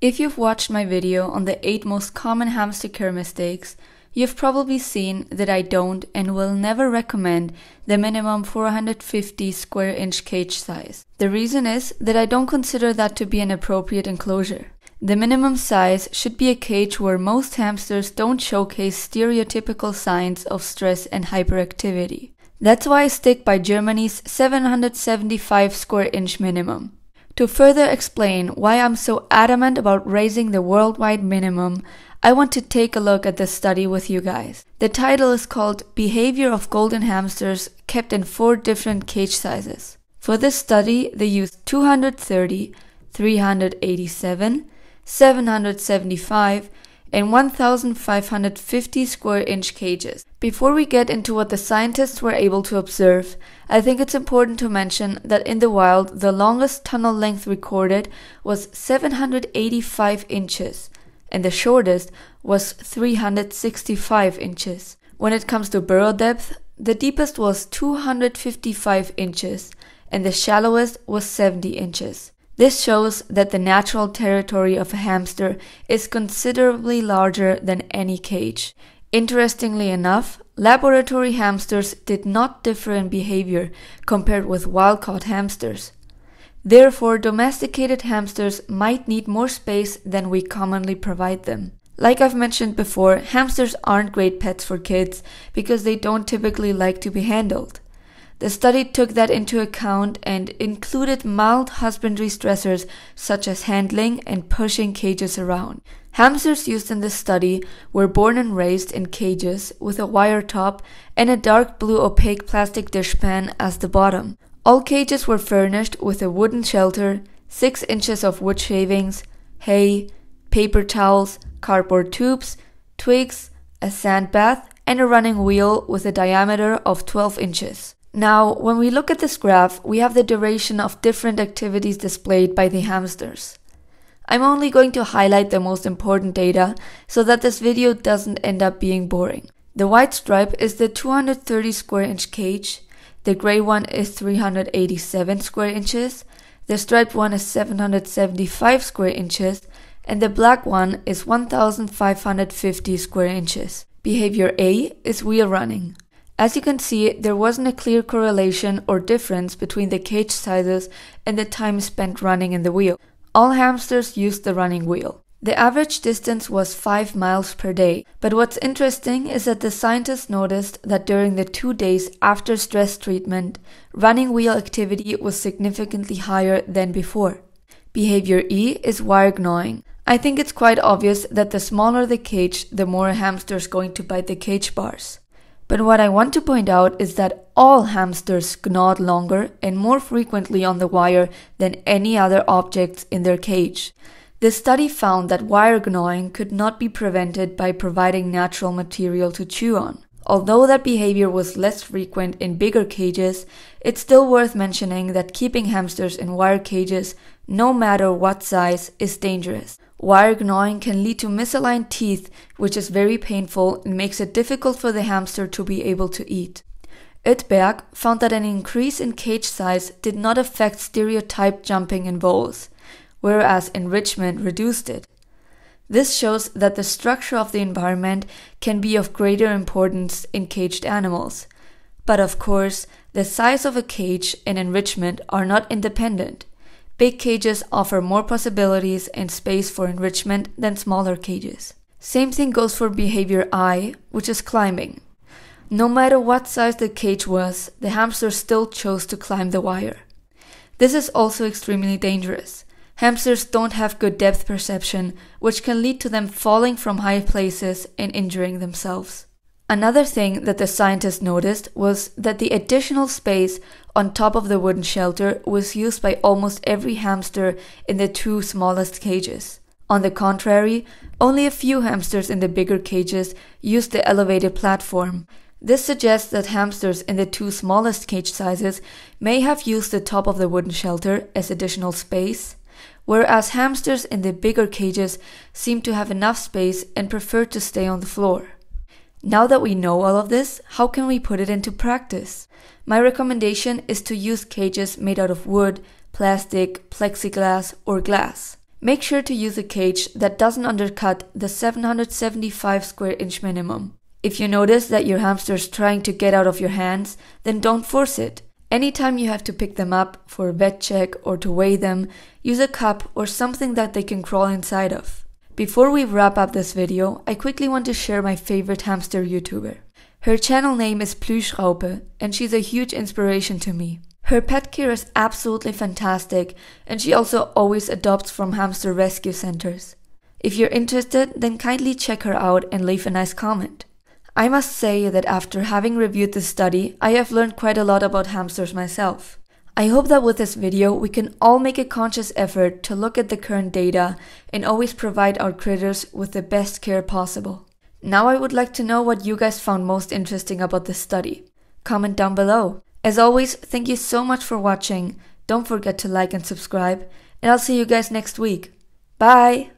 If you've watched my video on the 8 most common hamster care mistakes, You've probably seen that I don't and will never recommend the minimum 450 square inch cage size. The reason is that I don't consider that to be an appropriate enclosure. The minimum size should be a cage where most hamsters don't showcase stereotypical signs of stress and hyperactivity. That's why I stick by Germany's 775 square inch minimum. To further explain why I'm so adamant about raising the worldwide minimum, I want to take a look at this study with you guys. The title is called Behavior of Golden Hamsters Kept in Four Different Cage Sizes. For this study, they used 230, 387, 775, and 1,550 square inch cages. Before we get into what the scientists were able to observe, I think it's important to mention that in the wild, the longest tunnel length recorded was 785 inches, and the shortest was 365 inches. When it comes to burrow depth, the deepest was 255 inches and the shallowest was 70 inches. This shows that the natural territory of a hamster is considerably larger than any cage. Interestingly enough, laboratory hamsters did not differ in behavior compared with wild caught hamsters. Therefore, domesticated hamsters might need more space than we commonly provide them. Like I've mentioned before, hamsters aren't great pets for kids because they don't typically like to be handled. The study took that into account and included mild husbandry stressors such as handling and pushing cages around. Hamsters used in this study were born and raised in cages with a wire top and a dark blue opaque plastic dishpan as the bottom. All cages were furnished with a wooden shelter, 6 inches of wood shavings, hay, paper towels, cardboard tubes, twigs, a sand bath, and a running wheel with a diameter of 12 inches. Now, when we look at this graph, we have the duration of different activities displayed by the hamsters. I'm only going to highlight the most important data so that this video doesn't end up being boring. The white stripe is the 230 square inch cage, the gray one is 387 square inches, the striped one is 775 square inches, and the black one is 1550 square inches. Behavior A is wheel running. As you can see, there wasn't a clear correlation or difference between the cage sizes and the time spent running in the wheel. All hamsters used the running wheel. The average distance was 5 miles per day, but what's interesting is that the scientists noticed that during the two days after stress treatment, running wheel activity was significantly higher than before. Behavior E is wire gnawing. I think it's quite obvious that the smaller the cage, the more a hamster's going to bite the cage bars. But what I want to point out is that all hamsters gnawed longer and more frequently on the wire than any other objects in their cage. The study found that wire gnawing could not be prevented by providing natural material to chew on. Although that behavior was less frequent in bigger cages, it's still worth mentioning that keeping hamsters in wire cages, no matter what size, is dangerous. Wire gnawing can lead to misaligned teeth, which is very painful and makes it difficult for the hamster to be able to eat. Itberg found that an increase in cage size did not affect stereotype jumping in voles whereas enrichment reduced it. This shows that the structure of the environment can be of greater importance in caged animals. But of course, the size of a cage and enrichment are not independent. Big cages offer more possibilities and space for enrichment than smaller cages. Same thing goes for behavior I, which is climbing. No matter what size the cage was, the hamster still chose to climb the wire. This is also extremely dangerous. Hamsters don't have good depth perception, which can lead to them falling from high places and injuring themselves. Another thing that the scientists noticed was that the additional space on top of the wooden shelter was used by almost every hamster in the two smallest cages. On the contrary, only a few hamsters in the bigger cages used the elevated platform. This suggests that hamsters in the two smallest cage sizes may have used the top of the wooden shelter as additional space, whereas hamsters in the bigger cages seem to have enough space and prefer to stay on the floor. Now that we know all of this, how can we put it into practice? My recommendation is to use cages made out of wood, plastic, plexiglass, or glass. Make sure to use a cage that doesn't undercut the 775 square inch minimum. If you notice that your hamster is trying to get out of your hands, then don't force it. Anytime you have to pick them up for a vet check or to weigh them, use a cup or something that they can crawl inside of. Before we wrap up this video, I quickly want to share my favorite hamster YouTuber. Her channel name is Plüschraupe and she's a huge inspiration to me. Her pet care is absolutely fantastic and she also always adopts from hamster rescue centers. If you're interested, then kindly check her out and leave a nice comment. I must say that after having reviewed this study, I have learned quite a lot about hamsters myself. I hope that with this video, we can all make a conscious effort to look at the current data and always provide our critters with the best care possible. Now I would like to know what you guys found most interesting about this study. Comment down below. As always, thank you so much for watching. Don't forget to like and subscribe, and I'll see you guys next week. Bye!